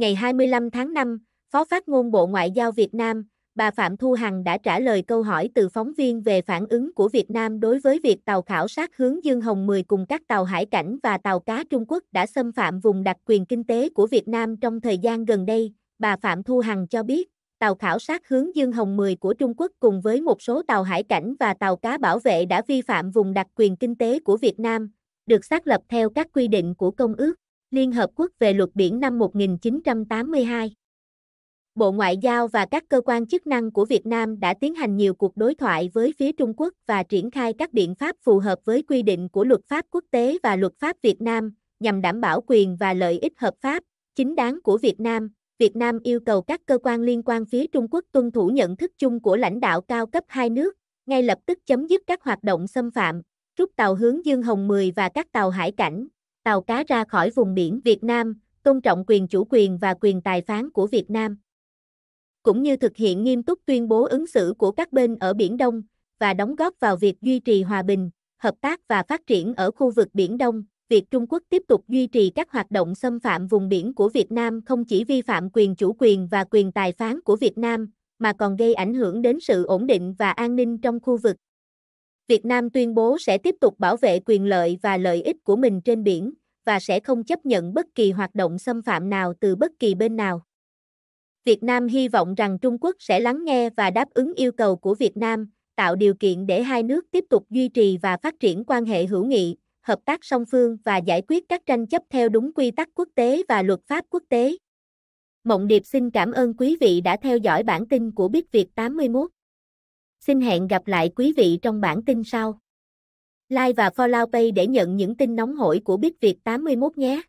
Ngày 25 tháng 5, Phó phát ngôn Bộ Ngoại giao Việt Nam, bà Phạm Thu Hằng đã trả lời câu hỏi từ phóng viên về phản ứng của Việt Nam đối với việc tàu khảo sát hướng Dương Hồng 10 cùng các tàu hải cảnh và tàu cá Trung Quốc đã xâm phạm vùng đặc quyền kinh tế của Việt Nam trong thời gian gần đây. Bà Phạm Thu Hằng cho biết, tàu khảo sát hướng Dương Hồng 10 của Trung Quốc cùng với một số tàu hải cảnh và tàu cá bảo vệ đã vi phạm vùng đặc quyền kinh tế của Việt Nam, được xác lập theo các quy định của công ước. Liên Hợp Quốc về luật biển năm 1982. Bộ Ngoại giao và các cơ quan chức năng của Việt Nam đã tiến hành nhiều cuộc đối thoại với phía Trung Quốc và triển khai các biện pháp phù hợp với quy định của luật pháp quốc tế và luật pháp Việt Nam, nhằm đảm bảo quyền và lợi ích hợp pháp, chính đáng của Việt Nam. Việt Nam yêu cầu các cơ quan liên quan phía Trung Quốc tuân thủ nhận thức chung của lãnh đạo cao cấp hai nước, ngay lập tức chấm dứt các hoạt động xâm phạm, rút tàu hướng Dương Hồng 10 và các tàu hải cảnh, tàu cá ra khỏi vùng biển Việt Nam, tôn trọng quyền chủ quyền và quyền tài phán của Việt Nam. Cũng như thực hiện nghiêm túc tuyên bố ứng xử của các bên ở Biển Đông và đóng góp vào việc duy trì hòa bình, hợp tác và phát triển ở khu vực Biển Đông, việc Trung Quốc tiếp tục duy trì các hoạt động xâm phạm vùng biển của Việt Nam không chỉ vi phạm quyền chủ quyền và quyền tài phán của Việt Nam, mà còn gây ảnh hưởng đến sự ổn định và an ninh trong khu vực. Việt Nam tuyên bố sẽ tiếp tục bảo vệ quyền lợi và lợi ích của mình trên biển và sẽ không chấp nhận bất kỳ hoạt động xâm phạm nào từ bất kỳ bên nào. Việt Nam hy vọng rằng Trung Quốc sẽ lắng nghe và đáp ứng yêu cầu của Việt Nam, tạo điều kiện để hai nước tiếp tục duy trì và phát triển quan hệ hữu nghị, hợp tác song phương và giải quyết các tranh chấp theo đúng quy tắc quốc tế và luật pháp quốc tế. Mộng Điệp xin cảm ơn quý vị đã theo dõi bản tin của Biết Việt 81. Xin hẹn gặp lại quý vị trong bản tin sau. Like và follow page để nhận những tin nóng hổi của Big Việt 81 nhé.